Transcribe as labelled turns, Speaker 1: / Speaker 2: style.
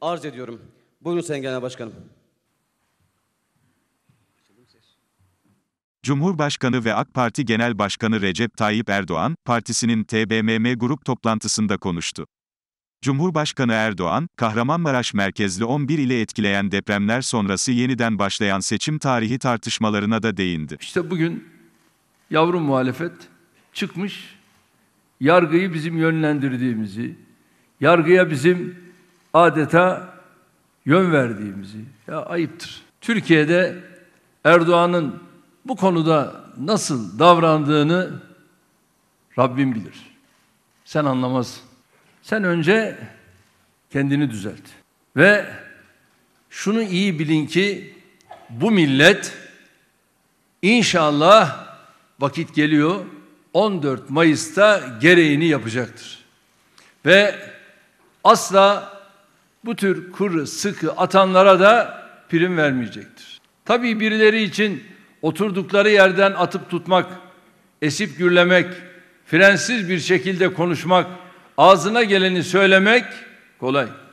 Speaker 1: arz ediyorum. Buyurun Sayın Genel Başkanım.
Speaker 2: Cumhurbaşkanı ve AK Parti Genel Başkanı Recep Tayyip Erdoğan, partisinin TBMM grup toplantısında konuştu. Cumhurbaşkanı Erdoğan, Kahramanmaraş merkezli 11 ile etkileyen depremler sonrası yeniden başlayan seçim tarihi tartışmalarına da değindi. İşte bugün
Speaker 1: yavrum muhalefet çıkmış, yargıyı bizim yönlendirdiğimizi, yargıya bizim adeta yön verdiğimizi ya ayıptır. Türkiye'de Erdoğan'ın bu konuda nasıl davrandığını Rabbim bilir. Sen anlamaz. Sen önce kendini düzelt. Ve şunu iyi bilin ki bu millet inşallah vakit geliyor 14 Mayıs'ta gereğini yapacaktır. Ve asla bu tür kuru sıkı atanlara da prim vermeyecektir. Tabii birileri için oturdukları yerden atıp tutmak, esip gürlemek, frensiz bir şekilde konuşmak, ağzına geleni söylemek
Speaker 2: kolay.